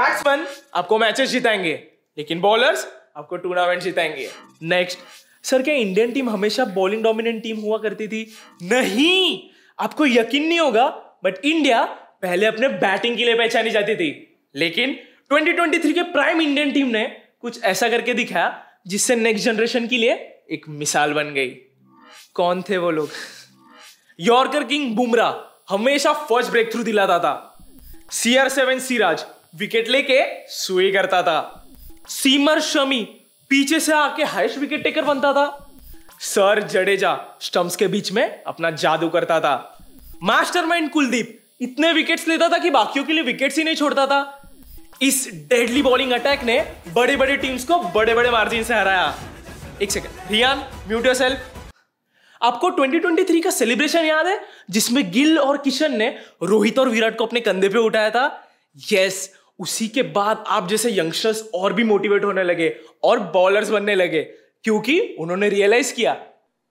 batsman आपको matches जिताएंगे लेकिन bowlers आपको टूर्नामेंट जिताएंगे नेक्स्ट सर क्या इंडियन टीम हमेशा बॉलिंग डोमिनेंट टीम हुआ करती थी नहीं आपको यकीन नहीं होगा बट इंडिया पहले अपने बैटिंग के लिए पहचानी जाती थी लेकिन 2023 के प्राइम इंडियन टीम ने कुछ ऐसा करके दिखाया जिससे नेक्स्ट जनरेशन के लिए एक मिसाल बन गई कौन थे वो लोग यॉर्कर किंग बुमरा हमेशा फर्स्ट ब्रेक थ्रू दिलाता था सीआर सेवन सीराज विकेट लेके सुई करता था सीमर शमी पीछे से आके हाइस्ट विकेट टेकर बनता था सर जडेजा स्टम्प्स के बीच में अपना जादू करता था मास्टरमाइंड कुलदीप इतने विकेट्स लेता था कि बाकियों के लिए विकेट्स ही नहीं छोड़ता था इस डेडली बॉलिंग अटैक ने बड़े बड़े टीम्स को बड़े बड़े मार्जिन से हराया एक सेकंड रियान म्यूट सेल्फ आपको 2023 का सेलिब्रेशन याद है जिसमें गिल और किशन ने रोहित और विराट को अपने कंधे पे उठाया था यस yes, उसी के बाद आप जैसे यंगस्टर्स और भी मोटिवेट होने लगे और बॉलर्स बनने लगे क्योंकि उन्होंने रियलाइज किया